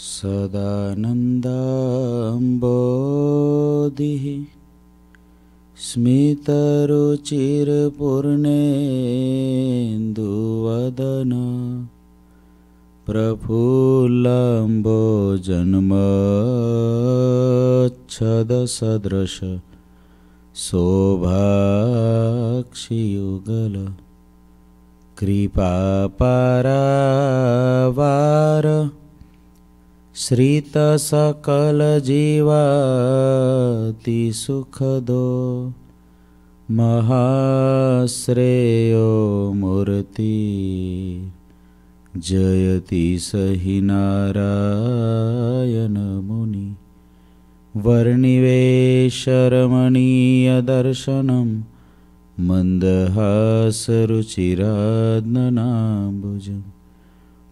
सदानन्दाम्बो स्मितरुचिरपूर्णेन्दुवदन प्रफुल्लम्बो जन्मच्छदसदृश शोभाक्षियुगल कृपापरा श्रितसकलजीवातिसुखदो सुखदो महाश्रेयो मूर्ति जयति स हि नारायणमुनि वर्णिवेशरमणीयदर्शनं मन्दहासरुचिरात्नुजम्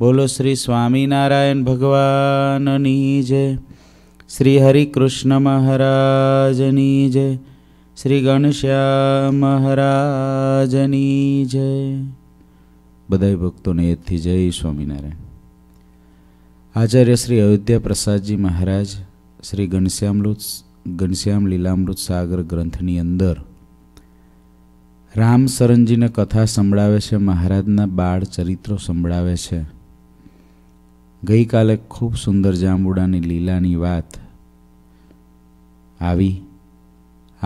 બોલો શ્રી સ્વામિનારાયણ ભગવાનની જય શ્રી હરિકૃષ્ણ મહારાજની જય શ્રી ગણશ્યામ મહારાજની જય બધા ભક્તોને એથી જય સ્વામિનારાયણ આચાર્ય શ્રી અયોધ્યા પ્રસાદજી મહારાજ શ્રી ઘનશ્યામૃત ઘનશ્યામ લીલામૃત સાગર ગ્રંથની અંદર રામ સરનજીને કથા સંભળાવે છે મહારાજના બાળ ચરિત્રો સંભળાવે છે ગઈકાલે ખૂબ સુંદર જાંબુડાની લીલાની વાત આવી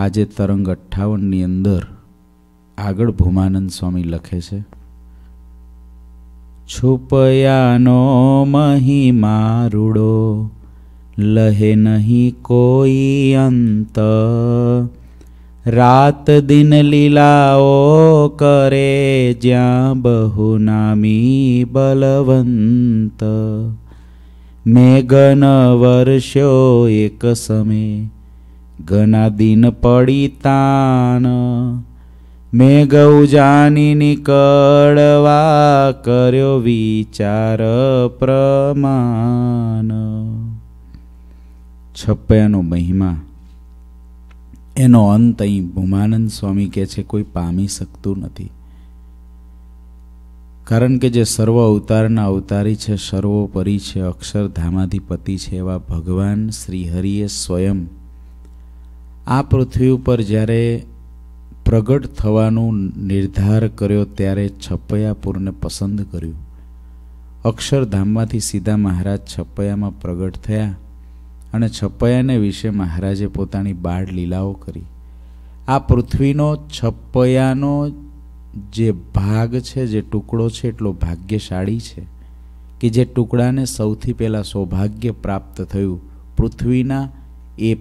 આજે તરંગ અઠ્ઠાવનની અંદર આગળ ભૂમાનંદ સ્વામી લખે છે છુપયાનો મહિમા રૂડો લહે નહીં કોઈ અંત રાત દિન લીલાઓ કરે જ્યાં બહુ નામી બલવંત મેઘન વર્ષો એક સમે ઘણા દિન પડી તાન મેઘ ઉજાની નીકળવા કર્યો વિચાર પ્રમાણ છપ્પાનો મહિમા એનો અંત અહીં ભૂમાનંદ સ્વામી કહે છે કોઈ પામી શકતું નથી કારણ કે જે સર્વ અવતારના અવતારી છે સર્વોપરી છે અક્ષરધામાધિપતિ છે એવા ભગવાન શ્રીહરિએ સ્વયં આ પૃથ્વી ઉપર જ્યારે પ્રગટ થવાનું નિર્ધાર કર્યો ત્યારે છપૈયાપુરને પસંદ કર્યું અક્ષરધામમાંથી સીધા મહારાજ છપૈયામાં પ્રગટ થયા અને છપૈયાને વિશે મહારાજે પોતાની બાળ લીલાઓ કરી આ પૃથ્વીનો છપૈયાનો જે ભાગ છે જે ટુકડો છે એટલો ભાગ્યશાળી છે કે જે ટુકડાને સૌથી પહેલાં સૌભાગ્ય પ્રાપ્ત થયું પૃથ્વીના એ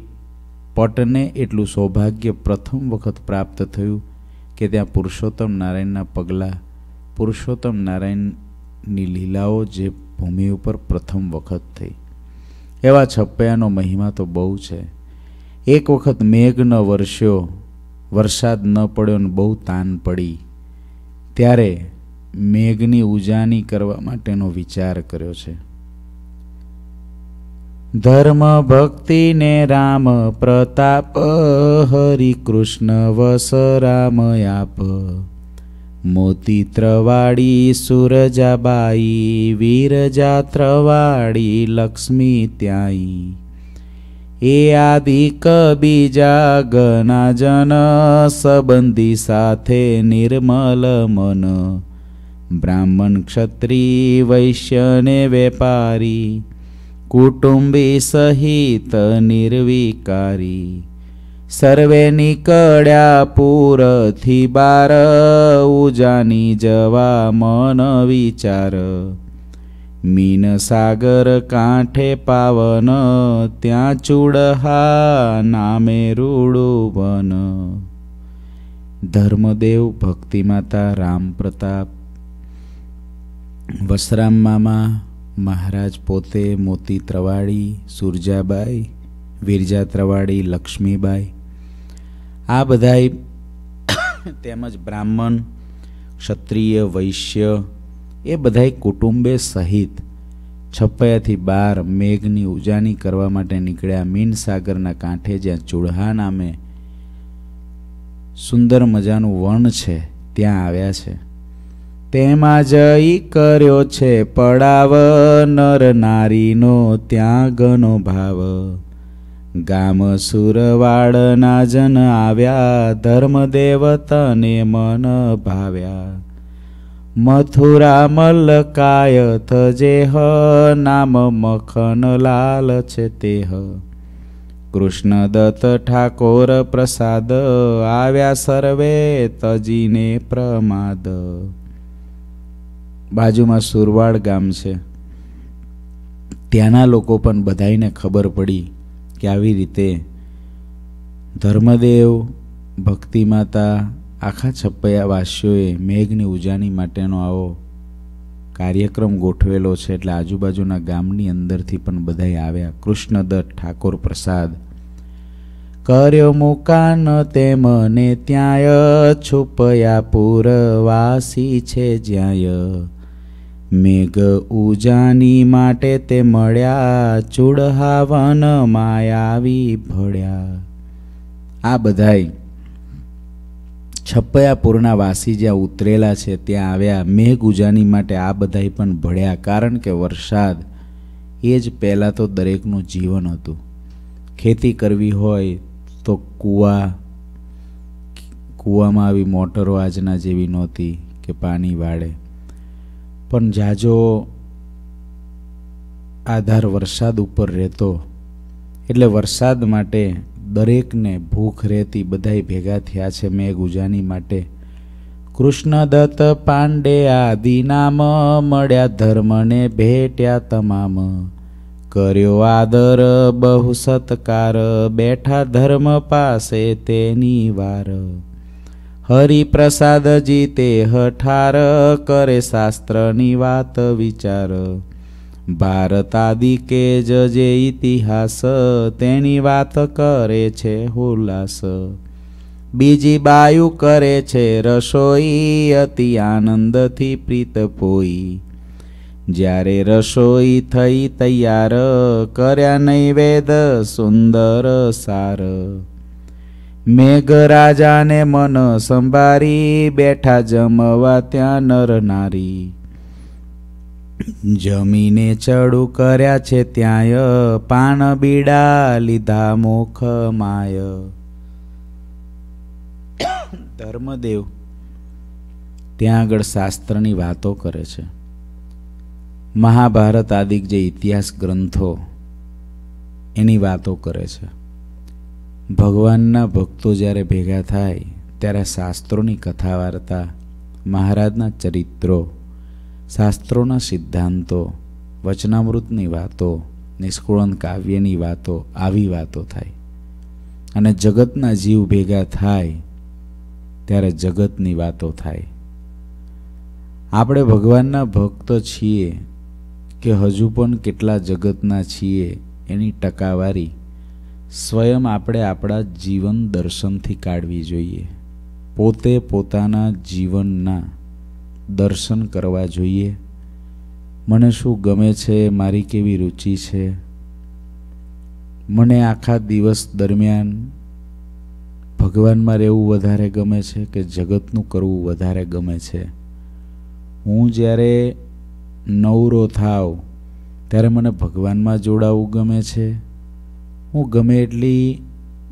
પટને એટલું સૌભાગ્ય પ્રથમ વખત પ્રાપ્ત થયું કે ત્યાં પુરુષોત્તમ નારાયણના પગલાં પુરુષોત્તમ નારાયણની લીલાઓ જે ભૂમિ ઉપર પ્રથમ વખત થઈ એવા છપ્પૈયાનો મહિમા તો બહુ છે એક વખત મેઘ ન વરસ્યો વરસાદ ન પડ્યો ને બહુ તાન પડી ત્યારે મેઘની ઉજાણી કરવા માટેનો વિચાર કર્યો છે ધર્મ ભક્તિ ને રામ પ્રતાપ હરિ કૃષ્ણ વસ રામ આપ मोती त्रवाडी सुरजाबाई वीरजा त्रवाडी लक्ष्मी त्याई ए आदि कबीजा गना जन संबंधी साथे निर्मल मन ब्राह्मण क्षत्री वैश्य ने व्यापारी कुटुंबी सहित निर्विकारी सर्वे निकड्या पुरथी बार उजानी जवा मन विचार मीन सागर काठे पावन त्या चुडहा नामे रुडुवन धर्मदेव भक्तिमाता राम प्रताप वसराम मामा महाराज पोते मोती त्रवाडी सुरजाबाई विरजा त्रवाडी लक्ष्मीबाई આ બધાય તેમજ બ્રાહ્મણ ક્ષત્રિય વૈશ્ય એ બધાય કુટુંબે સહિત છપ્પયાથી બાર મેઘની ઉજાણી કરવા માટે નીકળ્યા મીનસાગરના કાંઠે જ્યાં ચૂડહા નામે સુંદર મજાનું વણ છે ત્યાં આવ્યા છે તેમાં જઈ કર્યો છે પડાવ નર નારીનો ત્યાં ગનો ભાવ ગામ સુરવાડના જન આવ્યા ધર્મ દેવતને મન ભાવ્યા મથુરા મલકાયત જેહ નામ મખનલાલ છે તેહ કૃષ્ણદત્ત ઠાકોર પ્રસાદ આવ્યા સર્વે તજીને પ્રમાદ બાજુમાં સુરવાડ ગામ છે ત્યાંના લોકો પણ બધાઈને ખબર પડી કે આવી રીતે ધર્મદેવ ભક્તિમાતા આખા છપ્પયા વાસીઓએ મેઘની ઉજાણી માટેનો આવો કાર્યક્રમ ગોઠવેલો છે એટલે આજુબાજુના ગામની અંદરથી પણ બધાય આવ્યા કૃષ્ણદત્ત ઠાકોર પ્રસાદ કર્યો મુકાન તે મને ત્યાંય છુપયા પુરવાસી છે જ્યાંય મેઘ ઉજાની માટે તે મળ્યા ચૂડહાવન માયાવી ભળ્યા આ બધાય છપ્પયાપુરના વાસી જ્યાં ઉતરેલા છે ત્યાં આવ્યા મેઘ ઉજાની માટે આ બધાય પણ ભળ્યા કારણ કે વરસાદ એ જ પહેલાં તો દરેકનું જીવન હતું ખેતી કરવી હોય તો કૂવા કૂવામાં આવી મોટરો આજના જેવી નહોતી કે પાણી વાળે પણ જાજો આધાર વરસાદ ઉપર રહેતો એટલે વરસાદ માટે દરેકને ભૂખ રહેતી બધાય ભેગા થયા છે મેઘુજાની માટે કૃષ્ણદત્ત પાંડે આદિ નામ મળ્યા ધર્મને ભેટ્યા તમામ કર્યો આદર બહુ સત્કાર બેઠા ધર્મ પાસે તેની વાર હરિપ્રસાદજી તે હઠાર કરે શાસ્ત્રની વાત વિચાર ભારતાદિ કે જે ઇતિહાસ તેની વાત કરે છે હુલાસ બીજી બાયુ કરે છે રસોઈ અતિ આનંદથી પ્રીત પોઈ જ્યારે રસોઈ થઈ તૈયાર કર્યા નૈવેદ સુંદર સાર મેઘરાજાને મન સંભારી બેઠા જમવા ત્યાં નરનારી જમીને ચડુ કર્યા છે ત્યાંય પાન બીડા લીધા મોખ માય ધર્મદેવ ત્યાં આગળ શાસ્ત્રની વાતો કરે છે મહાભારત આદિક જે ઇતિહાસ ગ્રંથો એની વાતો કરે છે ભગવાનના ભક્તો જ્યારે ભેગા થાય ત્યારે શાસ્ત્રોની કથા વાર્તા મહારાજના ચરિત્રો શાસ્ત્રોના સિદ્ધાંતો વચનામૃતની વાતો નિષ્કુળન કાવ્યની વાતો આવી વાતો થાય અને જગતના જીવ ભેગા થાય ત્યારે જગતની વાતો થાય આપણે ભગવાનના ભક્ત છીએ કે હજુ પણ કેટલા જગતના છીએ એની ટકાવારી સ્વયં આપણે આપણા જીવન દર્શનથી કાઢવી જોઈએ પોતે પોતાના જીવનના દર્શન કરવા જોઈએ મને શું ગમે છે મારી કેવી રુચિ છે મને આખા દિવસ દરમિયાન ભગવાનમાં રહેવું વધારે ગમે છે કે જગતનું કરવું વધારે ગમે છે હું જ્યારે નવરો થાવ ત્યારે મને ભગવાનમાં જોડાવું ગમે છે હું ગમે એટલી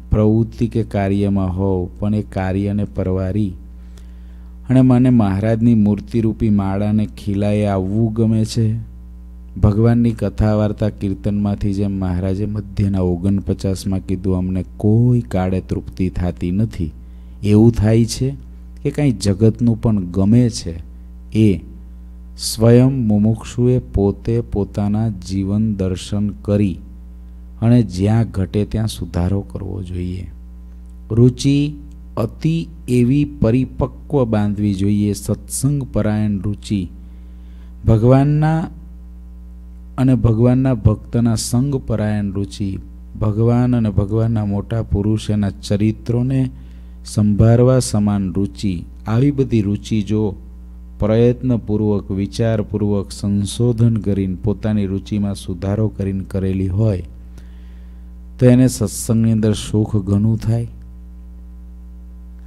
પ્રવૃત્તિ કે કાર્યમાં હોઉં પણ એ કાર્યને પરવારી અને મને મહારાજની મૂર્તિરૂપી માળાને ખીલાએ આવવું ગમે છે ભગવાનની કથા વાર્તા કીર્તનમાંથી જેમ મહારાજે મધ્યના ઓગણપચાસમાં કીધું અમને કોઈ કાળે તૃપ્તિ થતી નથી એવું થાય છે કે કાંઈ જગતનું પણ ગમે છે એ સ્વયં મુમુક્ષુએ પોતે પોતાના જીવન દર્શન કરી અને જ્યાં ઘટે ત્યાં સુધારો કરવો જોઈએ રુચિ અતિ એવી પરિપક્વ બાંધવી જોઈએ સત્સંગ પરાયણ રુચિ ભગવાનના અને ભગવાનના ભક્તના સંગ પરાયણ રુચિ ભગવાન અને ભગવાનના મોટા પુરુષ ચરિત્રોને સંભાળવા સમાન રુચિ આવી બધી રુચિ જો પ્રયત્નપૂર્વક વિચારપૂર્વક સંશોધન કરીને પોતાની રુચિમાં સુધારો કરીને કરેલી હોય તો એને સત્સંગની અંદર સુખ ઘણું થાય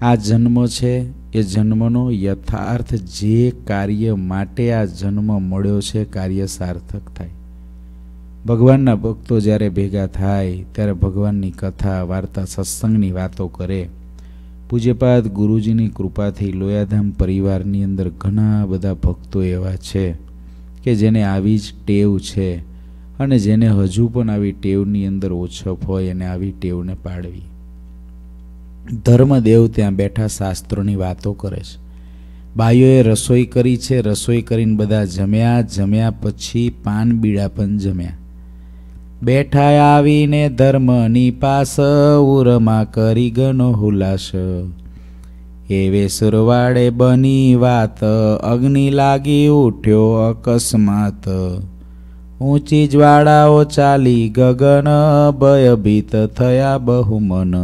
આ જન્મ છે એ જન્મનો યથાર્થ જે કાર્ય માટે આ જન્મ મળ્યો છે કાર્ય સાર્થક થાય ભગવાનના ભક્તો જ્યારે ભેગા થાય ત્યારે ભગવાનની કથા વાર્તા સત્સંગની વાતો કરે પૂજ્યપાદ ગુરુજીની કૃપાથી લોયાધામ પરિવારની અંદર ઘણા બધા ભક્તો એવા છે કે જેને આવી જ ટેવ છે અને જેને હજુ પણ આવી ટેવની અંદર ઓછપ હોય એને આવી ટેવને પાડવી ધર્મદેવ ત્યાં બેઠા શાસ્ત્રોની વાતો કરે છે બાઈઓએ રસોઈ કરી છે રસોઈ કરીને બધા જમ્યા જમ્યા પછી પાન બીડા પણ જમ્યા બેઠા આવીને ધર્મની પાસ ઉરમાં કરી ગનો હુલાસ એવે સુરવાડે બની વાત અગ્નિ લાગી ઉઠ્યો અકસ્માત ઊંચી જ્વાળાઓ ચાલી ગગન ભયભીત થયા બહુમન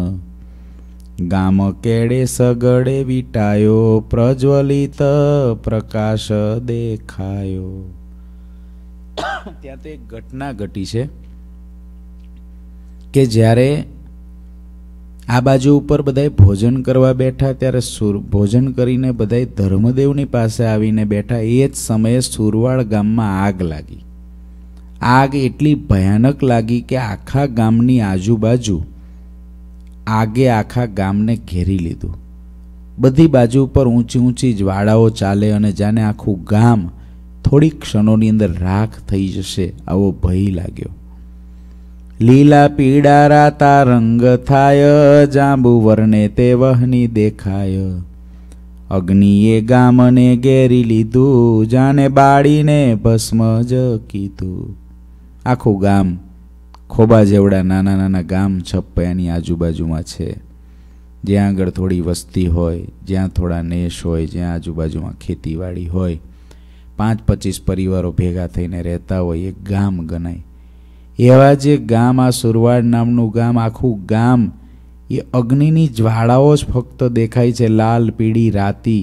ગામ કેડે સગડે વિટાયો પ્રજ્વલિત પ્રકાશ દેખાયો ત્યાં તો એક ઘટના ઘટી છે કે જ્યારે આ બાજુ ઉપર બધાય ભોજન કરવા બેઠા ત્યારે સુર ભોજન કરીને બધાય ધર્મદેવની પાસે આવીને બેઠા એ જ સમયે સુરવાળ ગામમાં આગ લાગી આગ એટલી ભયાનક લાગી કે આખા ગામની આજુબાજુ આગે આખા ગામને ઘેરી લીધું બધી બાજુ ઉપર ઊંચી ઊંચી જ્વાળાઓ ચાલે અને જાને આખું ગામ થોડી ક્ષણોની અંદર રાખ થઈ જશે આવો ભય લાગ્યો લીલા પીળા રાતા રંગ થાય જાંબુ વર્ણે તે વહની દેખાય અગ્નિએ ગામને ઘેરી લીધું જાને બાળીને ભસ્મ જ કીધું આખું ગામ ખોબા જેવડા નાના નાના ગામ છપ્પયાની આજુબાજુમાં છે જ્યાં આગળ થોડી વસ્તી હોય જ્યાં થોડા નેશ હોય જ્યાં આજુબાજુમાં ખેતીવાડી હોય પાંચ પચીસ પરિવારો ભેગા થઈને રહેતા હોય એ ગામ ગણાય એવા જે ગામ આ સુરવાડ નામનું ગામ આખું ગામ એ અગ્નિની જ્વાળાઓ જ ફક્ત દેખાય છે લાલ પીળી રાતી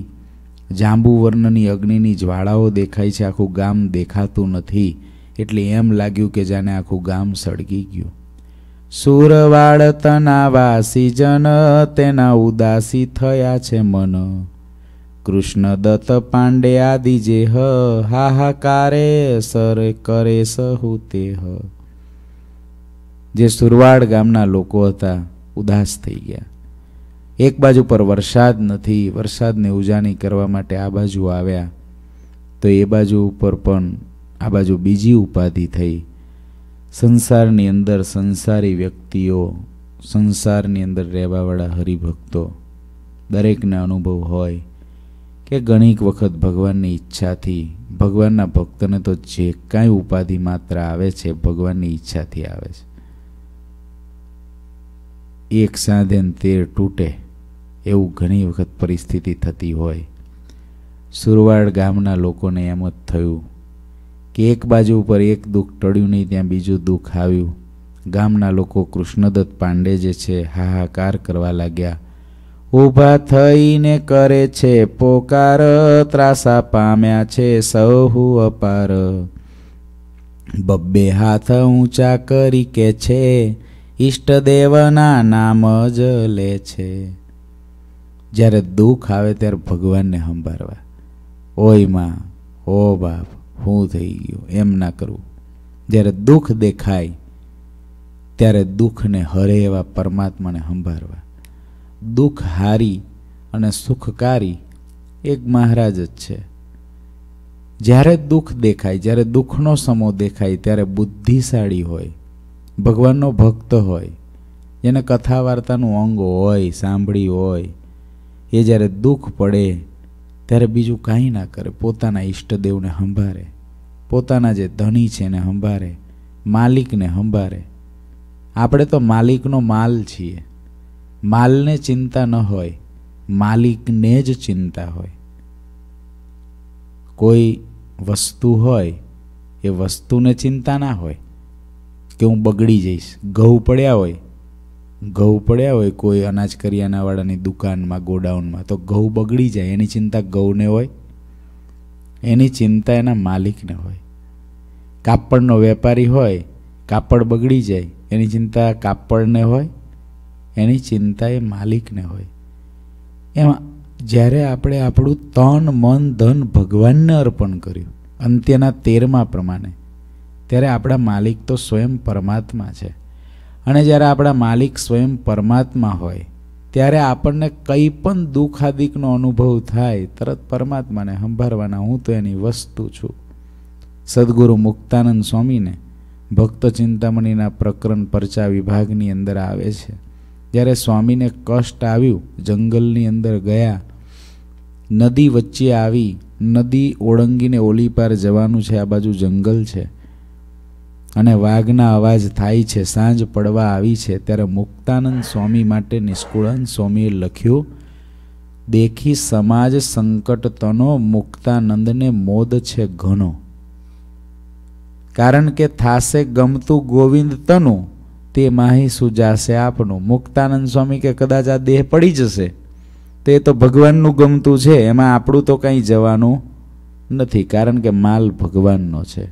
જાંબુ વર્ણની અગ્નિની જ્વાળાઓ દેખાય છે આખું ગામ દેખાતું નથી એટલે એમ લાગ્યું કે જાને આખું ગામ સળગી ગયું સુરવાળ તના વાસી જન તેના ઉદાસી થયા છે મન કૃષ્ણ દત્ત પાંડે આદિ જે હ હાહાકારે સર કરે સહુ તે હ જે સુરવાડ ગામના લોકો હતા ઉદાસ થઈ ગયા એક બાજુ પર વરસાદ નથી વરસાદને ઉજાણી કરવા માટે આ બાજુ આવ્યા તો એ બાજુ ઉપર પણ આ બાજુ બીજી ઉપાધિ થઈ સંસારની અંદર સંસારી વ્યક્તિઓ સંસારની અંદર રહેવાવાળા હરિભક્તો દરેકને અનુભવ હોય કે ઘણીક વખત ભગવાનની ઈચ્છાથી ભગવાનના ભક્તને તો જે કાંઈ ઉપાધિ માત્ર આવે છે ભગવાનની ઈચ્છાથી આવે છે એક સાંધે તેર તૂટે એવું ઘણી વખત પરિસ્થિતિ થતી હોય સુરવાડ ગામના લોકોને એમ જ થયું કે એક બાજુ ઉપર એક દુઃખ ટળ્યું નહીં ત્યાં બીજું દુઃખ આવ્યું ગામના લોકો કૃષ્ણદત્ત પાંડે જે છે હાહાકાર કરવા લાગ્યા ઊભા થઈને કરે છે પોકાર ત્રાસા પામ્યા છે સહુ અપાર બબ્બે હાથ ઊંચા કરી કે છે ઈષ્ટદેવના નામ જ લે છે જ્યારે દુઃખ આવે ત્યારે ભગવાનને સંભારવા ઓય માં ઓ બાપ હું થઈ ગયું એમ ના કરવું જ્યારે દુઃખ દેખાય ત્યારે દુઃખને હરે એવા પરમાત્માને સંભાળવા દુઃખ હારી અને સુખકારી એક મહારાજ જ છે જ્યારે દુઃખ દેખાય જ્યારે દુઃખનો સમો દેખાય ત્યારે બુદ્ધિશાળી હોય ભગવાનનો ભક્ત હોય જેને કથા વાર્તાનું અંગ હોય સાંભળી હોય એ જ્યારે દુઃખ પડે ત્યારે બીજું કાંઈ ના કરે પોતાના ઈષ્ટદેવને સંભાળે પોતાના જે ધણી છે એને સંભાળે માલિકને સંભાળે આપણે તો માલિકનો માલ છીએ માલને ચિંતા ન હોય માલિકને જ ચિંતા હોય કોઈ વસ્તુ હોય એ વસ્તુને ચિંતા ના હોય કે હું બગડી જઈશ ઘઉં પડ્યા હોય ઘઉં પડ્યા હોય કોઈ અનાજ કરિયાનાવાળાની દુકાનમાં ગોડાઉનમાં તો ઘઉં બગડી જાય એની ચિંતા ઘઉંને હોય એની ચિંતા એના માલિકને હોય કાપડનો વેપારી હોય કાપડ બગડી જાય એની ચિંતા કાપડને હોય એની ચિંતા એ માલિકને હોય એમાં જ્યારે આપણે આપણું તન મન ધન ભગવાનને અર્પણ કર્યું અંત્યના તેરમા પ્રમાણે ત્યારે આપણા માલિક તો સ્વયં પરમાત્મા છે અને જ્યારે આપણા માલિક સ્વયં પરમાત્મા હોય ત્યારે આપણને કંઈ પણ દુઃખાદિકનો અનુભવ થાય તરત પરમાત્માને સંભાળવાના હું તો એની વસ્તુ છું સદગુરુ મુક્તાનંદ સ્વામીને ભક્ત ચિંતામણીના પ્રકરણ પરચા વિભાગની અંદર આવે છે જ્યારે સ્વામીને કષ્ટ આવ્યું જંગલની અંદર ગયા નદી વચ્ચે આવી નદી ઓળંગીને ઓલી પાર જવાનું છે આ બાજુ જંગલ છે અને વાઘના અવાજ થાય છે સાંજ પડવા આવી છે ત્યારે મુક્તાનંદ સ્વામી માટે નિષ્કુળાનંદ સ્વામીએ લખ્યું દેખી સમાજ સંકટ તનો મુક્તાનંદને મોદ છે ઘણો કારણ કે થાશે ગમતું ગોવિંદ તનું તે માહી સુજાશે આપનું મુક્તાનંદ સ્વામી કે કદાચ આ દેહ પડી જશે તે તો ભગવાનનું ગમતું છે એમાં આપણું તો કંઈ જવાનું નથી કારણ કે માલ ભગવાનનો છે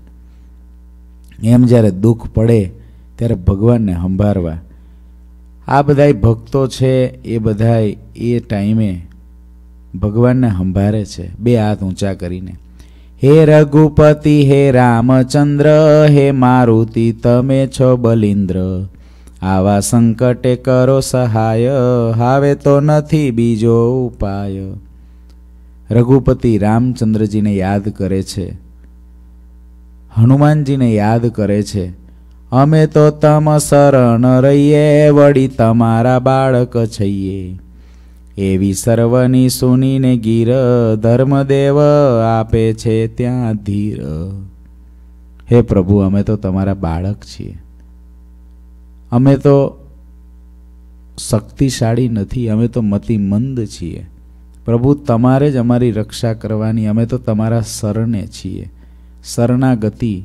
એમ જ્યારે દુઃખ પડે ત્યારે ભગવાનને સંભારવા આ બધાય ભક્તો છે એ બધાય એ ટાઈમે ભગવાનને સંભારે છે બે હાથ ઊંચા કરીને હે રઘુપતિ હે રામચંદ્ર હે મારુતિ તમે છો બલિન્દ્ર આવા સંકટે કરો સહાય હવે તો નથી બીજો ઉપાય રઘુપતિ રામચંદ્રજીને યાદ કરે છે હનુમાનજીને યાદ કરે છે અમે તો તમ શરણ રહીએ વળી તમારા બાળક છઈએ એવી સર્વની સુનીને ગીર ધર્મદેવ આપે છે ત્યાં ધીર હે પ્રભુ અમે તો તમારા બાળક છીએ અમે તો શક્તિશાળી નથી અમે તો મતિમંદ છીએ પ્રભુ તમારે જ અમારી રક્ષા કરવાની અમે તો તમારા શરણે છીએ શરણાગતિ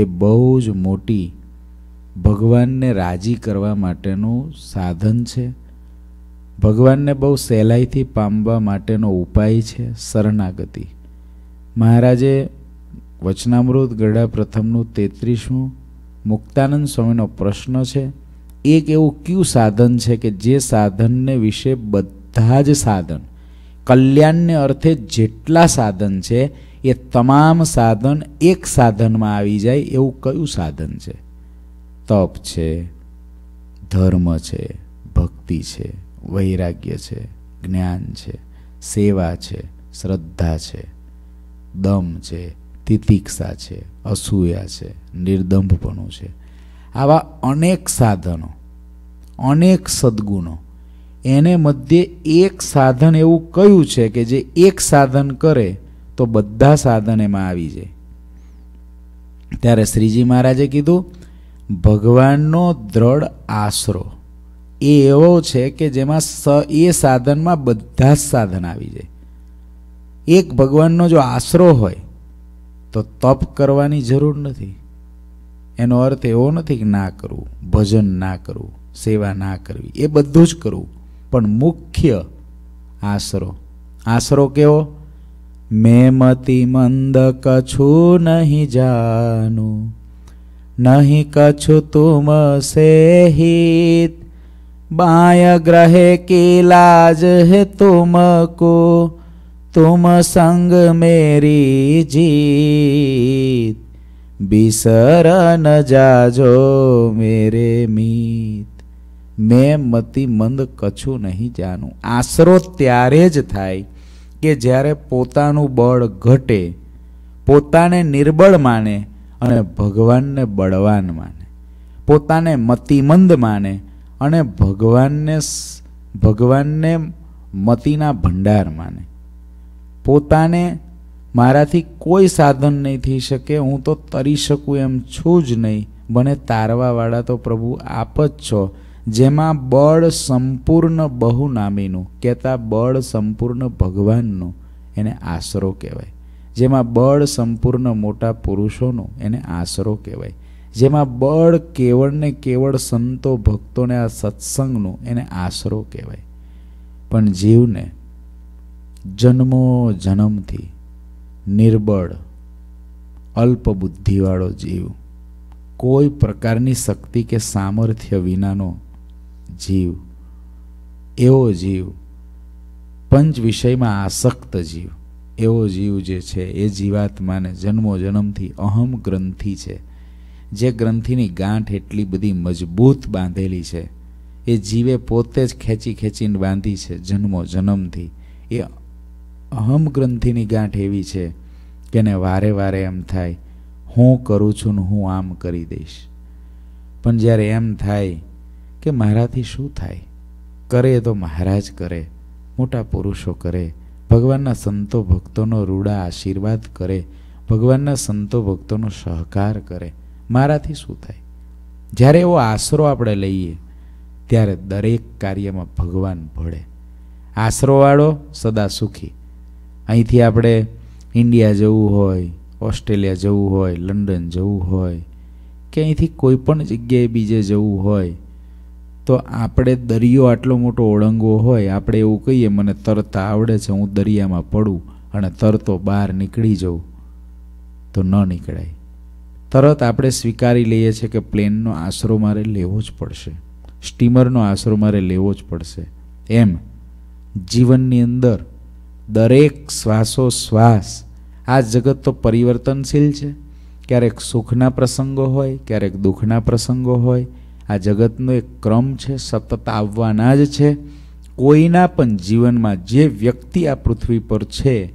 એ બહુ જ મોટી ભગવાનને રાજી કરવા માટેનું સાધન છે ભગવાનને બહુ સહેલાઈથી પામવા માટેનો ઉપાય છે શરણાગતિ મહારાજે વચનામૃત ગરડા પ્રથમનું તેત્રીસમું મુક્તાનંદ સ્વામીનો પ્રશ્ન છે એક એવું કયું સાધન છે કે જે સાધનને વિશે બધા જ સાધન કલ્યાણને અર્થે જેટલા સાધન છે એ તમામ સાધન એક સાધનમાં આવી જાય એવું કયું સાધન છે તપ છે ધર્મ છે ભક્તિ છે વૈરાગ્ય છે જ્ઞાન છે સેવા છે શ્રદ્ધા છે દમ છે તિતિક્ષા છે અસૂયા છે નિર્દંભપણું છે આવા અનેક સાધનો અનેક સદગુણો એને મધ્યે એક સાધન એવું કયું છે કે જે એક સાધન કરે તો બધા સાધન એમાં આવી જાય ત્યારે શ્રીજી મહારાજે કીધું ભગવાનનો દ્રઢ આશરો એ એવો છે કે જેમાં સ એ સાધનમાં બધા જ સાધન આવી જાય એક ભગવાનનો જો આશરો હોય તો તપ કરવાની જરૂર નથી એનો અર્થ એવો નથી કે ના કરવું ભજન ના કરવું સેવા ના કરવી એ બધું જ કરવું પણ મુખ્ય આશરો આશરો કેવો मैं मति मंद कछु नहीं जानू नहीं कछु तुम से हित बाय ग्रह की लाज है तुमको तुम संग मेरी जीत न जा जो मेरे मीत मैं मति मंद कछु नहीं जानू आश्रो त्यारेज थाई કે જ્યારે પોતાનું બળ ઘટે પોતાને નિર્બળ માને અને ભગવાનને બળવાન માને પોતાને મતિમંદ માને અને ભગવાનને ભગવાનને મતિના ભંડાર માને પોતાને મારાથી કોઈ સાધન નહીં થઈ શકે હું તો તરી શકું એમ છું જ નહીં મને તારવાવાળા તો પ્રભુ આપ જ છો જેમાં બળ સંપૂર્ણ બહુનામીનું કહેતા બળ સંપૂર્ણ ભગવાનનું એને આશરો કહેવાય જેમાં બળ સંપૂર્ણ મોટા પુરુષોનો એને આશરો કહેવાય જેમાં બળ કેવળને કેવળ સંતો ભક્તોને આ સત્સંગનો એને આશરો કહેવાય પણ જીવને જન્મો જન્મથી નિર્બળ અલ્પબુદ્ધિવાળો જીવ કોઈ પ્રકારની શક્તિ કે સામર્થ્ય વિનાનો જીવ એવો જીવ પંચ વિષયમાં આસક્ત જીવ એવો જીવ જે છે એ જીવાત્માને જન્મો જન્મથી અહમ ગ્રંથિ છે જે ગ્રંથિની ગાંઠ એટલી બધી મજબૂત બાંધેલી છે એ જીવે પોતે જ ખેંચી ખેંચીને બાંધી છે જન્મો જન્મથી એ અહમ ગ્રંથિની ગાંઠ એવી છે કે એને વારે વારે એમ થાય હું કરું છું ને હું આમ કરી દઈશ પણ જ્યારે એમ થાય કે મારાથી શું થાય કરે તો મહારાજ કરે મોટા પુરુષો કરે ભગવાનના સંતો ભક્તોનો રૂડા આશીર્વાદ કરે ભગવાનના સંતો ભક્તોનો સહકાર કરે મારાથી શું થાય જ્યારે એવો આશરો આપણે લઈએ ત્યારે દરેક કાર્યમાં ભગવાન ભળે આશરોવાળો સદા સુખી અહીંથી આપણે ઇન્ડિયા જવું હોય ઓસ્ટ્રેલિયા જવું હોય લંડન જવું હોય કે અહીંથી કોઈ પણ જગ્યાએ બીજે જવું હોય તો આપણે દરિયો આટલો મોટો ઓળંગવો હોય આપણે એવું કહીએ મને તરતા આવડે છે હું દરિયામાં પડું અને તરતો બહાર નીકળી જઉં તો ન નીકળાય તરત આપણે સ્વીકારી લઈએ છીએ કે પ્લેનનો આશરો મારે લેવો જ પડશે સ્ટીમરનો આશરો મારે લેવો જ પડશે એમ જીવનની અંદર દરેક શ્વાસો શ્વાસ આ જગત તો પરિવર્તનશીલ છે ક્યારેક સુખના પ્રસંગો હોય ક્યારેક દુઃખના પ્રસંગો હોય આ જગતનો એક ક્રમ છે સતત આવવાના જ છે કોઈના પણ જીવનમાં જે વ્યક્તિ આ પૃથ્વી પર છે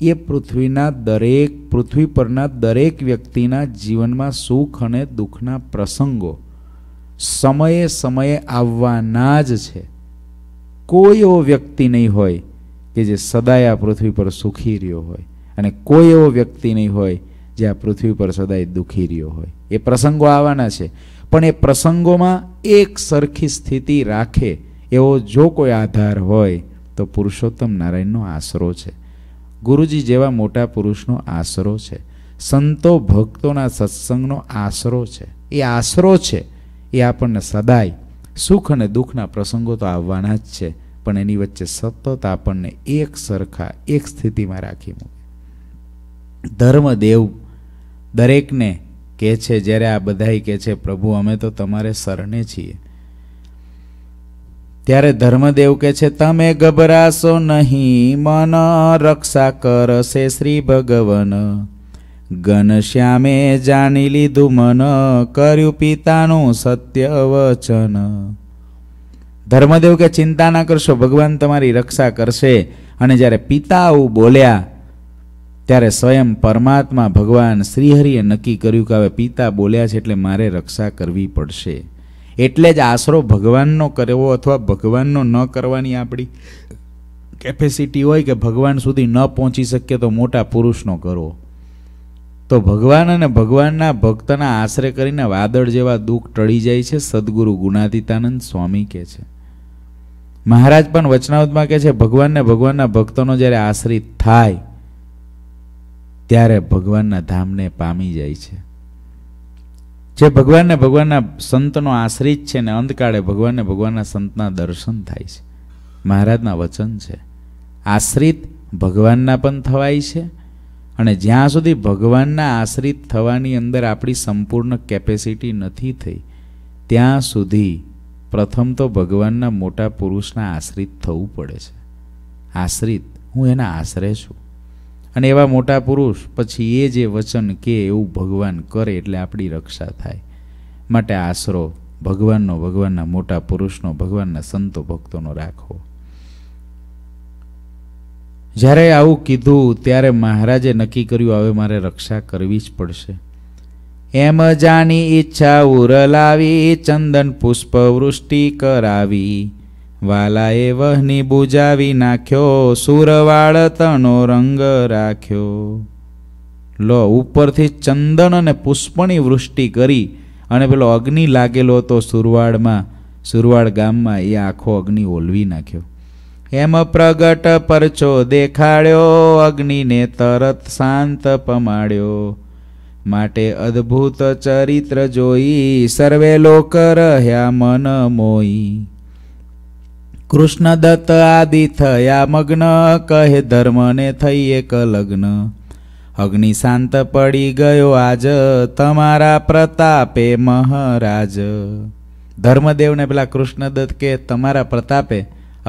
એ પૃથ્વીના દરેક પૃથ્વી પરના દરેક વ્યક્તિના જીવનમાં સુખ અને દુઃખના પ્રસંગો સમયે સમયે આવવાના જ છે કોઈ એવો વ્યક્તિ નહીં હોય કે જે સદાય આ પૃથ્વી પર સુખી રહ્યો હોય અને કોઈ એવો વ્યક્તિ નહીં હોય જે આ પૃથ્વી પર સદાય દુઃખી રહ્યો હોય એ પ્રસંગો આવવાના છે પણ એ પ્રસંગોમાં એક સરખી સ્થિતિ રાખે એવો જો કોઈ આધાર હોય તો પુરુષોત્તમ નારાયણનો આશરો છે ગુરુજી જેવા મોટા પુરુષનો આશરો છે સંતો ભક્તોના સત્સંગનો આશરો છે એ આશરો છે એ આપણને સદાય સુખ અને દુઃખના પ્રસંગો તો આવવાના જ છે પણ એની વચ્ચે સતત આપણને એક સરખા એક સ્થિતિમાં રાખી મૂકે ધર્મદેવ દરેકને કહે છે જ્યારે આ બધાય કહે છે પ્રભુ અમે તો તમારે શરણે છીએ ત્યારે ધર્મદેવ કે છે તમે ગભરાશો નહીં મન રક્ષા કરશે શ્રી ભગવન ઘનશ્યામે જાણી લીધું મન કર્યું પિતાનું સત્ય વચન ધર્મદેવ કે ચિંતા ના કરશો ભગવાન તમારી રક્ષા કરશે અને જ્યારે પિતાઓ બોલ્યા ત્યારે સ્વયં પરમાત્મા ભગવાન શ્રીહરિએ નક્કી કર્યું કે હવે પિતા બોલ્યા છે એટલે મારે રક્ષા કરવી પડશે એટલે જ આશરો ભગવાનનો કરવો અથવા ભગવાનનો ન કરવાની આપણી કેપેસિટી હોય કે ભગવાન સુધી ન પહોંચી શકીએ તો મોટા પુરુષનો કરવો તો ભગવાન અને ભગવાનના ભક્તના આશરે કરીને વાદળ જેવા દુઃખ ટળી જાય છે સદગુરુ ગુણાતીતાનંદ સ્વામી કહે છે મહારાજ પણ વચનાવતમાં કહે છે ભગવાનને ભગવાનના ભક્તોનો જ્યારે આશ્રિત થાય ત્યારે ભગવાનના ધામને પામી જાય છે જે ભગવાનને ભગવાનના સંતનો આશ્રિત છે ને અંધકાળે ભગવાનને ભગવાનના સંતના દર્શન થાય છે મહારાજના વચન છે આશ્રિત ભગવાનના પણ થવાય છે અને જ્યાં સુધી ભગવાનના આશ્રિત થવાની અંદર આપણી સંપૂર્ણ કેપેસિટી નથી થઈ ત્યાં સુધી પ્રથમ તો ભગવાનના મોટા પુરુષના આશ્રિત થવું પડે છે આશ્રિત હું એના આશરે છું અને એવા મોટા પુરુષ પછી એ જે વચન કે એવું ભગવાન કરે એટલે આપણી રક્ષા થાય માટે આશરો ભગવાનનો ભગવાનના મોટા પુરુષનો ભગવાનના સંતો ભક્તોનો રાખવો જ્યારે આવું કીધું ત્યારે મહારાજે નક્કી કર્યું હવે મારે રક્ષા કરવી જ પડશે એમ જાની ઈચ્છા ઉરલાવી ચંદન પુષ્પ વૃષ્ટિ કરાવી વાલાએ વહની બુજાવી નાખ્યો સુરવાળ તનો રંગ રાખ્યો લો ઉપરથી ચંદન અને પુષ્પની વૃષ્ટિ કરી અને પેલો અગ્નિ લાગેલો હતો સુરવાડમાં સુરવાડ ગામમાં એ આખો અગ્નિ ઓલવી નાખ્યો એમ પ્રગટ પરચો દેખાડ્યો અગ્નિને તરત શાંત પમાડ્યો માટે અદ્ભુત ચરિત્ર જોઈ સર્વે લોક રહ્યા મન મોઈ કૃષ્ણદત્ત આદિ થયા મગ્ન કહે ધર્મને થઈ એક લગ્ન અગ્નિ શાંત પડી ગયો આજ તમારા પ્રતાપે મહારાજ ધર્મદેવને પેલા કૃષ્ણદત્ત કે તમારા પ્રતાપે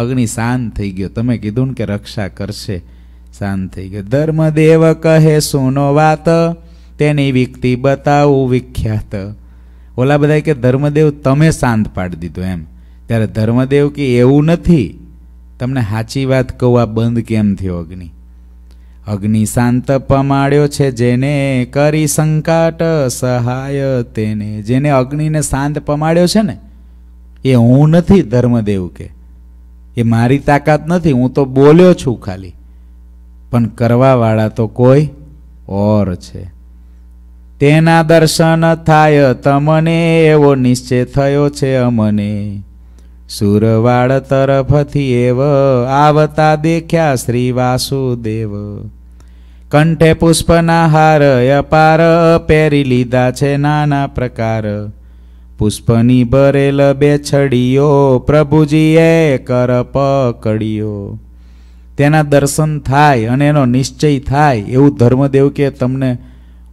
અગ્નિ શાંત થઈ ગયો તમે કીધું ને કે રક્ષા કરશે શાંત થઈ ગયો ધર્મદેવ કહે સુનો વાત તેની વિકતી બતાવું વિખ્યાત ઓલા બધા કે ધર્મદેવ તમે શાંત પાડી દીધો એમ ત્યારે ધર્મદેવ કે એવું નથી તમને સાચી વાત કહું આ બંધ કેમ થયો અગ્નિ અગ્નિ શાંત પમાડ્યો છે જેને કરી સંકાટ સહાય તેને જેને અગ્નિને શાંત પમાડ્યો છે ને એ હું નથી ધર્મદેવ કે એ મારી તાકાત નથી હું તો બોલ્યો છું ખાલી પણ કરવાવાળા તો કોઈ ઓર છે તેના દર્શન થાય તમને એવો નિશ્ચય થયો છે અમને સુરવાળ તરફથી એવ આવતા દેખ્યા શ્રી વાસુદેવ કંઠે પુષ્પના હાર અપાર પહેરી લીધા છે નાના પ્રકાર પુષ્પની ભરેલ બે છડીઓ પ્રભુજીએ કર પકડ્યો તેના દર્શન થાય અને એનો નિશ્ચય થાય એવું ધર્મદેવ કે તમને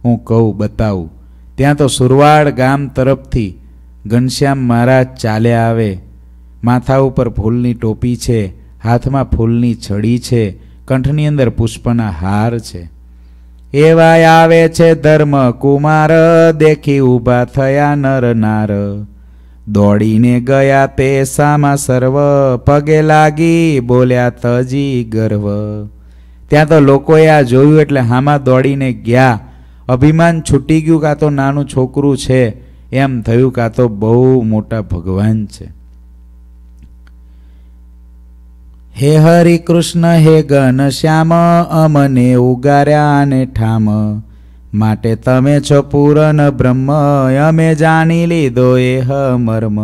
હું કહું બતાવું ત્યાં તો સુરવાડ ગામ તરફથી ઘનશ્યામ મહારાજ ચાલ્યા આવે માથા ઉપર ફૂલની ટોપી છે હાથમાં ફૂલની છડી છે કંઠની અંદર પુષ્પના હાર છે એવા આવે છે ધર્મ કુમાર દેખી ઊભા થયા નર નાર દોડીને ગયા તે સામા સર્વ પગે લાગી બોલ્યા તજી ગર્વ ત્યાં તો લોકોએ આ જોયું એટલે હામાં દોડીને ગયા અભિમાન છૂટી ગયું કાં તો નાનું છોકરું છે એમ થયું કાં તો બહુ મોટા ભગવાન છે હે હરિ કૃષ્ણ હે ઘનશ્યામ અમને ઉગાર્યા અને ઠામ માટે તમે છો પૂરન બ્રહ્મ અમે જાણી લીધો એ હ મર્મ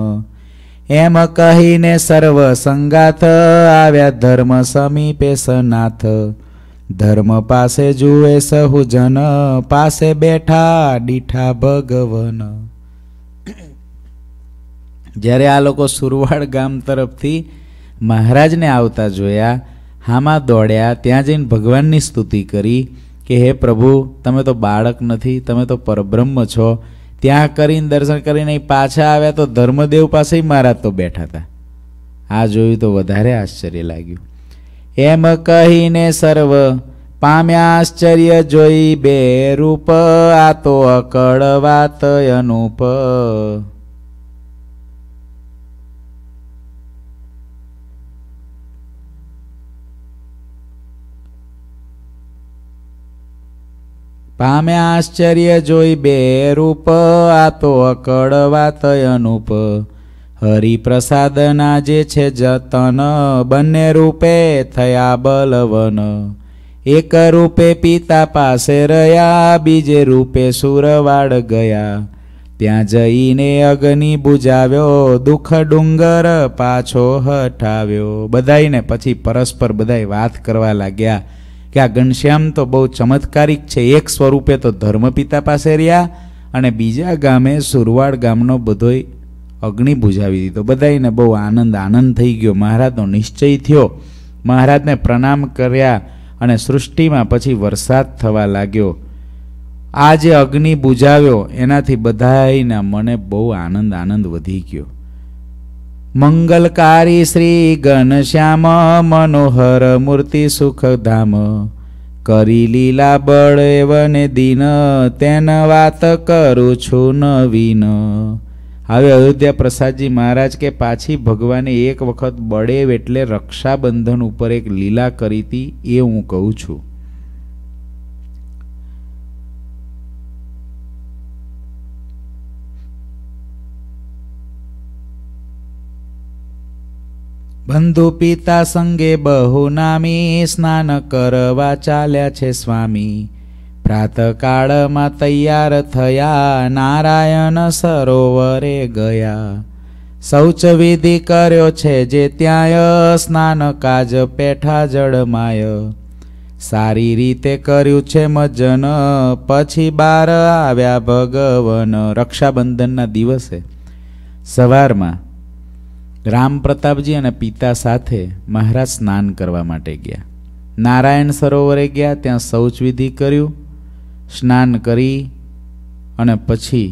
એમ કહીને સર્વ સંગાથ આવ્યા ધર્મ સમીપે સનાથ ધર્મ પાસે જુએ સહુજન પાસે બેઠા દીઠા ભગવન જ્યારે આ લોકો સુરવાડ ગામ તરફથી મહારાજને આવતા જોયા હામાં દોડ્યા ત્યાં જઈને ભગવાનની સ્તુતિ કરી કે હે પ્રભુ તમે તો બાળક નથી તમે તો પરબ્રહ્મ છો ત્યાં કરીને દર્શન કરીને પાછા આવ્યા તો ધર્મદેવ પાસે મહારાજ તો બેઠા હતા આ જોયું તો વધારે આશ્ચર્ય લાગ્યું એમ કહીને સર્વ પામ્યા આશ્ચર્ય જોઈ બે રૂપ આ તો અકળ અનુપ પામે આશ્ચર્ય જોઈ બે રૂપ આ તો અકડવાતય અનુપ હરિપ્રસાદના જે છે જતન બંને રૂપે થયા બલવન એક રૂપે પિતા પાસે રહ્યા બીજે રૂપે સુરવાડ ગયા ત્યાં જઈને અગ્નિ બુજાવ્યો દુઃખ ડુંગર પાછો હટાવ્યો બધાઈને પછી પરસ્પર બધાય વાત કરવા લાગ્યા કે આ ઘનશ્યામ તો બહુ ચમત્કારિક છે એક સ્વરૂપે તો ધર્મપિતા પાસે રહ્યા અને બીજા ગામે સુરવાડ ગામનો બધોય અગ્નિ બુજાવી દીધો બધાને બહુ આનંદ આનંદ થઈ ગયો મહારાજનો નિશ્ચય થયો મહારાજને પ્રણામ કર્યા અને સૃષ્ટિમાં પછી વરસાદ થવા લાગ્યો આ જે અગ્નિ બુજાવ્યો એનાથી બધાના મને બહુ આનંદ આનંદ વધી ગયો મંગલકારી શ્રી ઘનશ્યામ મનોહર મૂર્તિ સુખધામ કરી લીલા બળ એવને દિન તેન વાત કરું છું નવીન હવે અયોધ્યા પ્રસાદજી મહારાજ કે પાછી ભગવાને એક વખત બળે એટલે રક્ષાબંધન ઉપર એક લીલા કરી હતી એ હું કહું છું બંધુ પિતા સંગે બહુ નામી સ્નાન કરવા ચાલ્યા છે સ્વામી પ્રાતકાળમાં તૈયાર થયા નારાયણ સરોવરે ગયા શૌચ વિધિ કર્યો છે જે ત્યાંય સ્નાન કાજ પેઠા જળમાય સારી રીતે કર્યું છે મજન પછી બાર આવ્યા ભગવન રક્ષાબંધનના દિવસે સવારમાં રામ પ્રતાપજી અને પિતા સાથે મહારાજ સ્નાન કરવા માટે ગયા નારાયણ સરોવરે ગયા ત્યાં શૌચવિધિ કર્યું સ્નાન કરી અને પછી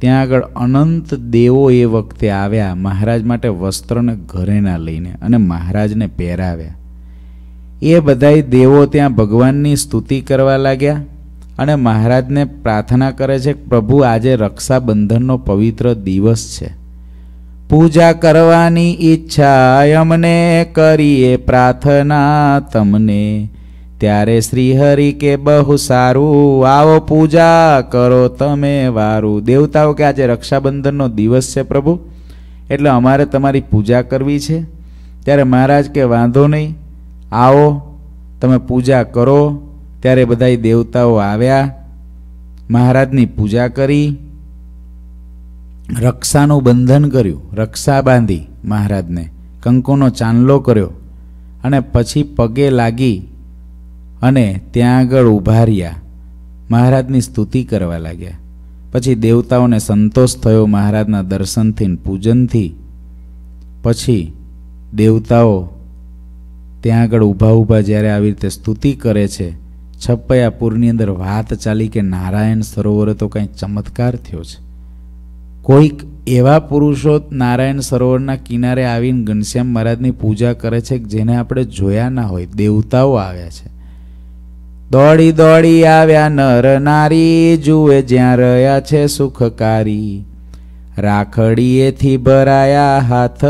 ત્યાં આગળ અનંત દેવો એ વખતે આવ્યા મહારાજ માટે વસ્ત્રને ઘરેના લઈને અને મહારાજને પહેરાવ્યા એ બધાય દેવો ત્યાં ભગવાનની સ્તુતિ કરવા લાગ્યા અને મહારાજને પ્રાર્થના કરે છે પ્રભુ આજે રક્ષાબંધનનો પવિત્ર દિવસ છે પૂજા કરવાની ઈચ્છા અમને કરીએ પ્રાર્થના તમને ત્યારે શ્રીહરિ કે બહુ સારું આવો પૂજા કરો તમે વારું દેવતાઓ કે આજે રક્ષાબંધનનો દિવસ છે પ્રભુ એટલે અમારે તમારી પૂજા કરવી છે ત્યારે મહારાજ કે વાંધો નહીં આવો તમે પૂજા કરો ત્યારે બધા દેવતાઓ આવ્યા મહારાજની પૂજા કરી રક્ષાનું બંધન કર્યું રક્ષા બાંધી મહારાજને કંકુનો ચાંદલો કર્યો અને પછી પગે લાગી અને ત્યાં આગળ ઊભા રહ્યા મહારાજની સ્તુતિ કરવા લાગ્યા પછી દેવતાઓને સંતોષ થયો મહારાજના દર્શનથી પૂજનથી પછી દેવતાઓ ત્યાં આગળ ઊભા ઊભા જ્યારે આવી રીતે સ્તુતિ કરે છે છપ્પયાપુરની અંદર વાત ચાલી કે નારાયણ સરોવરે તો કાંઈ ચમત્કાર થયો છે કોઈક એવા પુરુષો નારાયણ સરોવરના કિનારે આવીને ઘનશ્યામ મહારાજની પૂજા કરે છે જેને આપણે જોયા ના હોય દેવતાઓ આવ્યા છે દોડી દોડી આવ્યા નર નારી જુએ જ્યાં રહ્યા છે સુખકારી રાખડીએથી ભરાયા હાથ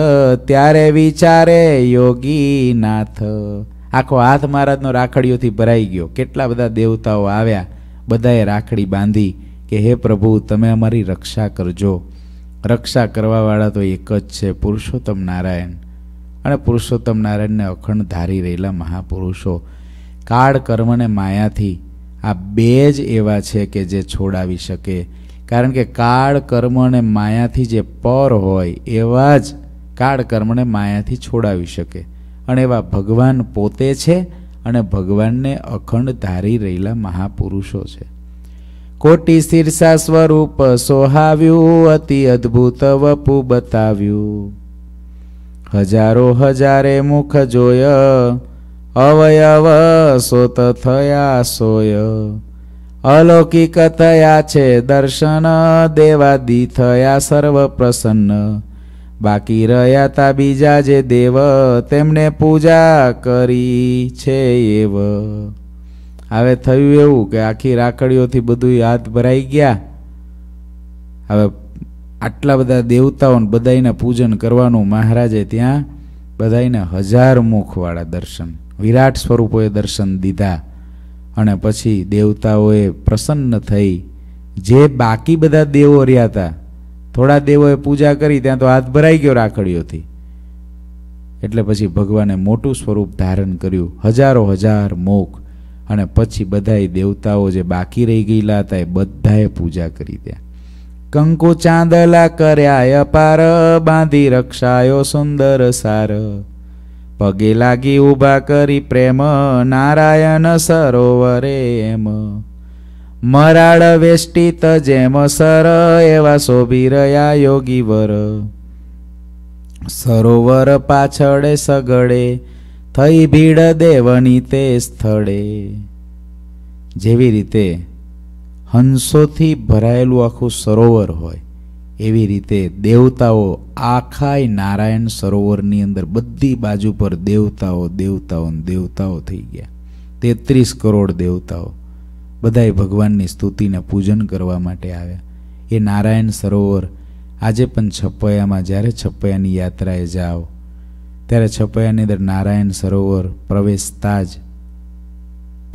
ત્યારે વિચારે યોગીનાથ આખો હાથ મહારાજનો રાખડીઓથી ભરાઈ ગયો કેટલા બધા દેવતાઓ આવ્યા બધાએ રાખડી બાંધી કે હે પ્રભુ તમે અમારી રક્ષા કરજો રક્ષા કરવાવાળા તો એક જ છે પુરુષોત્તમ નારાયણ અને પુરુષોત્તમ નારાયણને અખંડ ધારી રહેલા મહાપુરુષો કાળ કર્મને માયાથી આ બે જ એવા છે કે જે છોડાવી શકે કારણ કે કાળ કર્મ અને માયાથી જે પર હોય એવા જ કાળ કર્મને માયાથી છોડાવી શકે અને એવા ભગવાન પોતે છે અને ભગવાનને અખંડ ધારી રહેલા મહાપુરુષો છે કોટી શીર્ષા સ્વરૂપ સોહાવ્યું અતિ અદ્ભુત વપુ બતાવ્યું હજારો હજારે મુખ જોય અવયવ સોત થયા સોય અલૌકિક થયા છે દર્શન દેવાદી થયા સર્વ પ્રસન્ન બાકી રહ્યા તા બીજા જે દેવ તેમને પૂજા કરી છે એવ હવે થયું એવું કે આખી રાખડીઓથી બધું હાથ ભરાઈ ગયા હવે આટલા બધા દેવતાઓને બધાને પૂજન કરવાનું મહારાજે ત્યાં બધાને હજાર મુખવાળા દર્શન વિરાટ સ્વરૂપોએ દર્શન દીધા અને પછી દેવતાઓએ પ્રસન્ન થઈ જે બાકી બધા દેવો રહ્યા હતા થોડા દેવોએ પૂજા કરી ત્યાં તો હાથ ભરાઈ ગયો રાખડીઓથી એટલે પછી ભગવાને મોટું સ્વરૂપ ધારણ કર્યું હજારો હજાર મોખ અને પછી બધાએ દેવતાઓ જે બાકી રહી ગયેલા હતા એ બધાએ પૂજા કરી દે કંકુ ચાંદલા કર્યા અપાર બાંધી રક્ષાયો સુંદર સાર પગે લાગી ઊભા કરી પ્રેમ નારાયણ સરોવરે એમ મરાડ વેષ્ટિત જેમ સર એવા શોભી રહ્યા યોગી વર સરોવર પાછળે સગડે થઈ ભીડ દેવણી તે સ્થળે જેવી રીતે હંસોથી ભરાયેલું આખું સરોવર હોય એવી રીતે દેવતાઓ આખાય નારાયણ સરોવરની અંદર બધી બાજુ પર દેવતાઓ દેવતાઓ દેવતાઓ થઈ ગયા તેત્રીસ કરોડ દેવતાઓ બધાએ ભગવાનની સ્તુતિને પૂજન કરવા માટે આવ્યા એ નારાયણ સરોવર આજે પણ છપૈયામાં જ્યારે છપૈયાની યાત્રાએ જાઓ ત્યારે છપૈયાની અંદર નારાયણ સરોવર પ્રવેશતા જ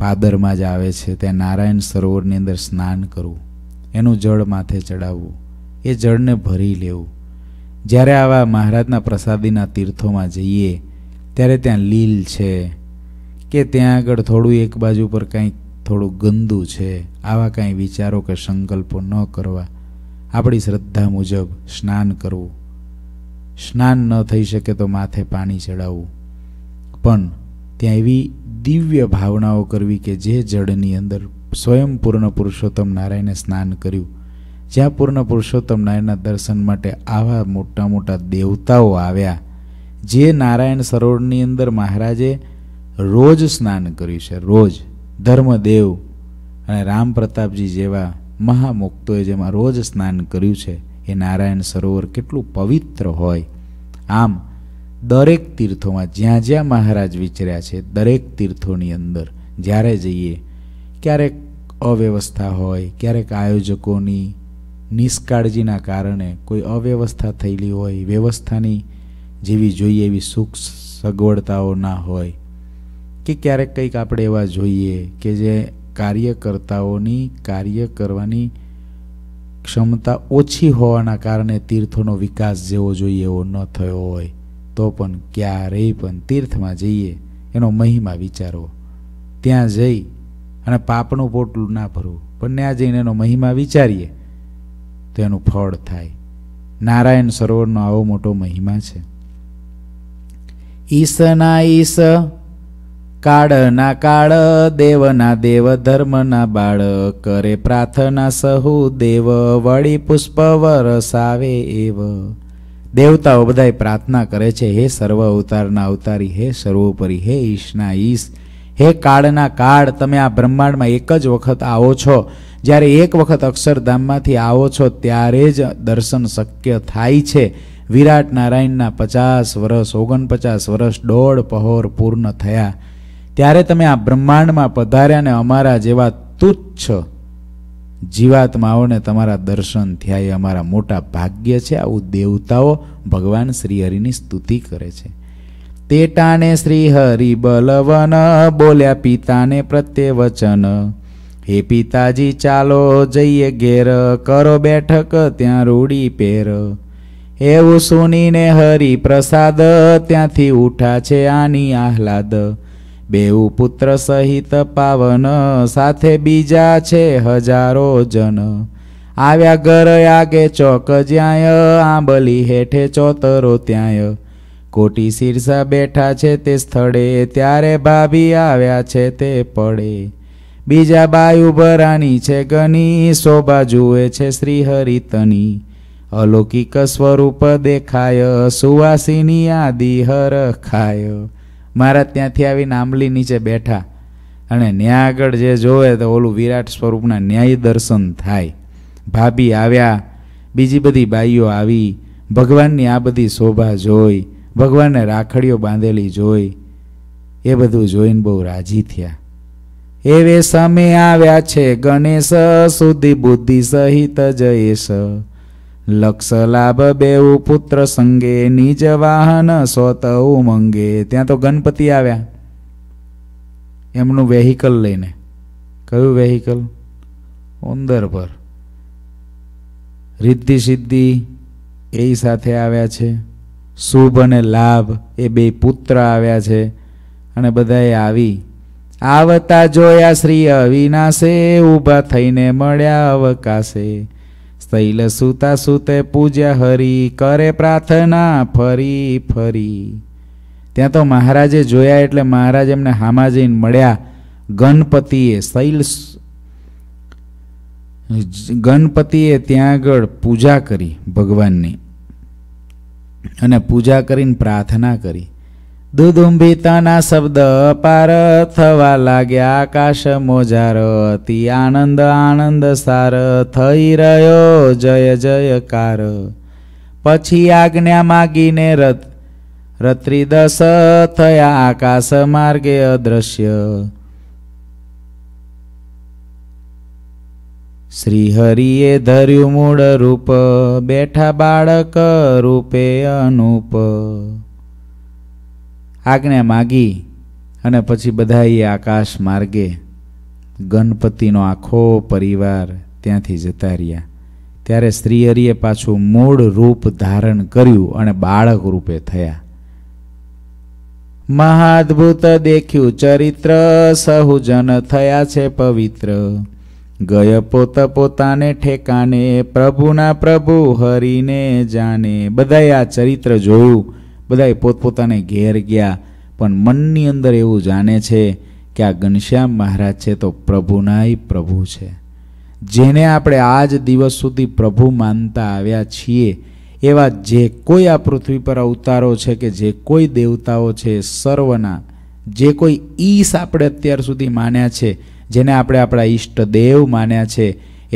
પાદરમાં જ આવે છે ત્યાં નારાયણ સરોવરની અંદર સ્નાન કરવું એનું જળ માથે ચડાવવું એ જળને ભરી લેવું જ્યારે આવા મહારાજના પ્રસાદીના તીર્થોમાં જઈએ ત્યારે ત્યાં લીલ છે કે ત્યાં આગળ થોડું એક બાજુ પર કંઈક થોડું ગંદુ છે આવા કાંઈ વિચારો કે સંકલ્પો ન કરવા આપણી શ્રદ્ધા મુજબ સ્નાન કરવું સ્નાન ન થઈ શકે તો માથે પાણી ચડાવવું પણ ત્યાં એવી દિવ્ય ભાવનાઓ કરવી કે જે જળની અંદર સ્વયં પૂર્ણ પુરુષોત્તમ નારાયણે સ્નાન કર્યું જ્યાં પૂર્ણ પુરુષોત્તમ નારાયણના દર્શન માટે આવા મોટા મોટા દેવતાઓ આવ્યા જે નારાયણ સરોવરની અંદર મહારાજે રોજ સ્નાન કર્યું છે રોજ ધર્મદેવ અને રામ પ્રતાપજી જેવા મહામુક્તોએ જેમાં રોજ સ્નાન કર્યું છે એ નારાયણ સરોવર કેટલું પવિત્ર હોય આમ દરેક તીર્થોમાં જ્યાં જ્યાં મહારાજ વિચર્યા છે દરેક તીર્થોની અંદર જ્યારે જઈએ ક્યારેક અવ્યવસ્થા હોય ક્યારેક આયોજકોની નિષ્કાળજીના કારણે કોઈ અવ્યવસ્થા થયેલી હોય વ્યવસ્થાની જેવી જોઈએ એવી સુખ સગવડતાઓ ના હોય કે ક્યારેક કંઈક આપણે એવા જોઈએ કે જે કાર્યકર્તાઓની કાર્ય કરવાની ક્ષમતા ઓછી હોવાના કારણે તીર્થોનો વિકાસ જેવો જોઈએ એવો ન થયો હોય તો પણ ક્યારેય પણ તીર્થમાં જઈએ એનો મહિમા વિચારો ત્યાં જઈ અને પાપનું પોટલું ના ભરવું પણ ત્યાં જઈને એનો મહિમા વિચારીએ તો એનું ફળ થાય નારાયણ સરોવરનો આવો મોટો મહિમા છે ના ઈસ કાળના કાળ દેવના દેવ ધર્મના બાળ કરે પ્રાર્થના સહુ દેવ વળી પુષ્પ વરસાવે એવ દેવતાઓ બધાય પ્રાર્થના કરે છે હે સર્વ અવતારના અવતારી હે સર્વોપરી હે ઈશના ઈશ હે કાળના કાળ તમે આ બ્રહ્માંડમાં એક જ વખત આવો છો જ્યારે એક વખત અક્ષરધામમાંથી આવો છો ત્યારે જ દર્શન શક્ય થાય છે વિરાટ નારાયણના પચાસ વર્ષ ઓગણપચાસ વર્ષ દોઢ પહોર પૂર્ણ થયા ત્યારે તમે આ બ્રહ્માંડમાં પધાર્યા ને અમારા જેવા તુચ્છ જીવાત્માઓને તમારા દર્શન થયા એ અમારા મોટા ભાગ્ય છે આવું દેવતાઓ ભગવાન શ્રીહરિની સ્તુતિ કરે છે તે ટાણે શ્રીહરિ બલવન બોલ્યા પિતાને પ્રત્યે વચન હે પિતાજી ચાલો જઈએ ઘેર કરો બેઠક ત્યાં રૂડી પેર એવું સુનીને હરિ પ્રસાદ ત્યાંથી ઉઠા છે આની આહલાદ બેઉ પુત્ર સહિત પાવન સાથે બીજા છે હજારો જન આવ્યા ઘર આગે ચોક જ્યાંય આંબલી હેઠે ચોતરો ત્યાંય કોટી શીર્ષા બેઠા છે તે સ્થળે ત્યારે ભાભી આવ્યા છે તે પડે બીજા બાઈ ઉભરાની છે ગની શોભા જુએ છે શ્રીહરિતની અલૌકિક સ્વરૂપ દેખાય સુવાસીની આદિ હર ખાય મહારાજ ત્યાંથી આવીને આંબલી નીચે બેઠા અને ન્યા આગળ જે જોવે તો ઓલું વિરાટ સ્વરૂપના ન્યાય દર્શન થાય ભાભી આવ્યા બીજી બધી બાઈઓ આવી ભગવાનની આ બધી શોભા જોઈ ભગવાનને રાખડીઓ બાંધેલી જોઈ એ બધું જોઈને બહુ રાજી થયા એવે સમય આવ્યા છે ગણેશ સુધી બુદ્ધિ સહિત જયેશ લક્ષ લાભ બેઉ પુત્ર સંગે નિજ વાહન સોત ઉમંગે ત્યાં તો ગણપતિ આવ્યા એમનું વેહિકલ લઈને કયું વેહિકલ ઉંદર પર રિદ્ધિ સિદ્ધિ એ સાથે આવ્યા છે શુભ અને લાભ એ બે પુત્ર આવ્યા છે અને બધાએ આવી આવતા જોયા શ્રી અવિનાશે ઊભા થઈને મળ્યા અવકાશે શૈલ સુતા સુતે પૂજ્યા હરી કરે પ્રાર્થના ફરી ફરી ત્યાં તો મહારાજે જોયા એટલે મહારાજ એમને હામા જઈને મળ્યા ગણપતિએ શૈલ ગણપતિએ ત્યાં આગળ પૂજા કરી ભગવાનની અને પૂજા કરીને પ્રાર્થના કરી દુદુંબિતાના શબ્દ પાર થવા લાગ્યા આકાશ મોજાર અતિ આનંદ આનંદ સાર થઈ રહ્યો જય જયકાર પછી આજ્ઞા માગીને રથ રત્રિદશ થયા આકાશ માર્ગે અદ્રશ્ય શ્રી ધર્યું મૂળ રૂપ બેઠા બાળક રૂપે અનુપ આજ્ઞા માગી અને પછી બધાએ આકાશ માર્ગે ગણપતિનો આખો પરિવાર ત્યાંથી જતા રહ્યા ત્યારે શ્રીહરિએ પાછું મૂળ રૂપ ધારણ કર્યું અને બાળક રૂપે થયા મહાદ્ભુત દેખ્યું ચરિત્ર સહુજન થયા છે પવિત્ર ગય પોત પોતાને ઠેકાને પ્રભુના પ્રભુ હરિને જાને બધાએ આ ચરિત્ર જોયું બધાએ પોતપોતાને ઘેર ગયા પણ મનની અંદર એવું જાણે છે કે આ ઘનશ્યામ મહારાજ છે તો પ્રભુનાય પ્રભુ છે જેને આપણે આ જ દિવસ સુધી પ્રભુ માનતા આવ્યા છીએ એવા જે કોઈ આ પૃથ્વી પર અવતારો છે કે જે કોઈ દેવતાઓ છે સર્વના જે કોઈ ઈશ આપણે અત્યાર સુધી માન્યા છે જેને આપણે આપણા ઈષ્ટદેવ માન્યા છે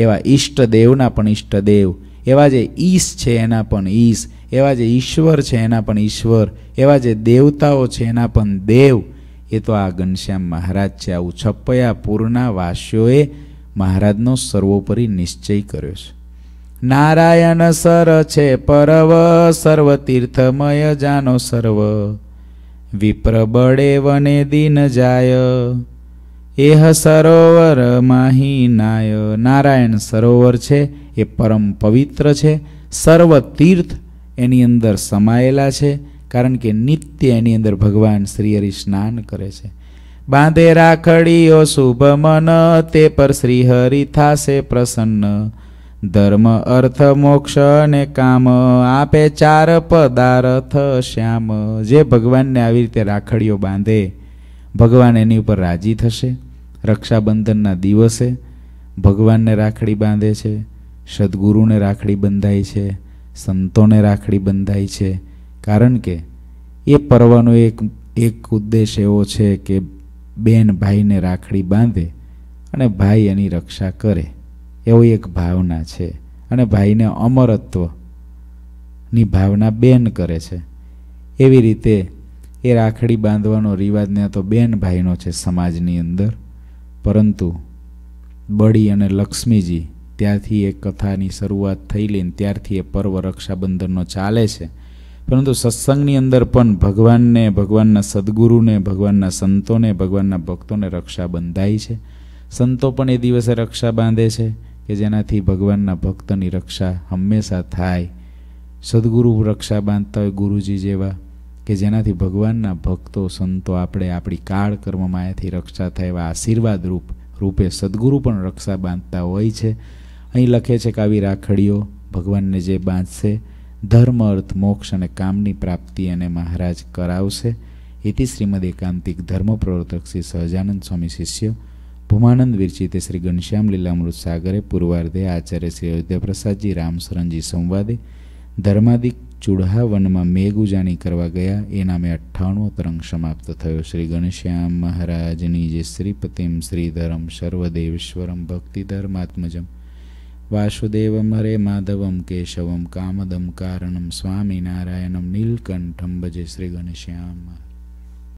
એવા ઈષ્ટદેવના પણ ઈષ્ટદેવ એવા જે ઈશ છે એના પણ ઈશ એવા જે ઈશ્વર છે એના પણ ઈશ્વર એવા જે દેવતાઓ છે એના પણ દેવ એ તો આ ઘનશ્યામ મહારાજ છે આ ઉછપ્પયા પૂરના વાસીઓએ મહારાજનો સર્વોપરી નિશ્ચય કર્યો છે નારાયણ સર છે પરવ સર્વ તીર્થમય જાનો સર્વ વિપ્ર બળે વને દિન જાય એહ સરોવર માહી નાય નારાયણ સરોવર છે એ પરમ પવિત્ર છે સર્વ તીર્થ એની અંદર સમાયેલા છે કારણ કે નિત્ય એની અંદર ભગવાન શ્રી હરિ સ્નાન કરે છે બાંધે રાખડીઓ શુભ મન તે પર શ્રીહરિ થાશે પ્રસન્ન ધર્મ અર્થ મોક્ષ અને કામ આપે ચાર પદાર્થ શ્યામ જે ભગવાનને આવી રીતે રાખડીઓ બાંધે ભગવાન એની ઉપર રાજી થશે રક્ષાબંધનના દિવસે ભગવાનને રાખડી બાંધે છે સદગુરુને રાખડી બંધાય છે સંતોને રાખડી બંધાય છે કારણ કે એ પર્વનો એક એક ઉદ્દેશ એવો છે કે બેન ભાઈને રાખડી બાંધે અને ભાઈ એની રક્ષા કરે એવો એક ભાવના છે અને ભાઈને અમરત્વની ભાવના બેન કરે છે એવી રીતે એ રાખડી બાંધવાનો રિવાજ ને તો બેન ભાઈનો છે સમાજની અંદર પરંતુ બળી અને લક્ષ્મીજી ત્યારથી એ કથાની શરૂઆત થઈ લઈને ત્યારથી એ પર્વ રક્ષાબંધનનો ચાલે છે પરંતુ સત્સંગની અંદર પણ ભગવાનને ભગવાનના સદગુરુને ભગવાનના સંતોને ભગવાનના ભક્તોને રક્ષા બંધાય છે સંતો પણ એ દિવસે રક્ષા બાંધે છે કે જેનાથી ભગવાનના ભક્તની રક્ષા હંમેશા થાય સદગુરુ રક્ષા બાંધતા હોય ગુરુજી જેવા કે જેનાથી ભગવાનના ભક્તો સંતો આપણે આપણી કાળ કર્મ માયાથી રક્ષા થાય એવા આશીર્વાદ રૂપ રૂપે સદગુરુ પણ રક્ષા બાંધતા હોય છે અહીં લખે છે કે આવી રાખડીઓ ભગવાનને જે બાંધશે ધર્મ અર્થ મોક્ષ અને કામની પ્રાપ્તિ અને મહારાજ કરાવશે એથી શ્રીમદ એકાંતિક ધર્મ પ્રવર્તક શ્રી સહજાનંદ સ્વામી શિષ્ય ભૂમાનંદ વિરચિતે શ્રી ઘનશ્યામ લીલામૃત સાગરે પૂર્વાર્ધે આચાર્ય શ્રી અયોધ્યા પ્રસાદજી રામસરણજી સંવાદે ધર્માદિક ચૂડા વનમાં મેઘ ઉજાણી કરવા ગયા એ નામે અઠ્ઠાણું તરંગ સમાપ્ત થયો શ્રી ઘનશ્યામ મહારાજની જે શ્રીપતિમ શ્રીધરમ સર્વદેવેશ્વરમ ભક્તિ ધર્માત્મજમ વાસુદેવમ હરે માધવમ કેશવમ કામદમ કારણમ સ્વામિનારાયણમ નીલકંઠમ ભજે શ્રી ગણેશ્યામ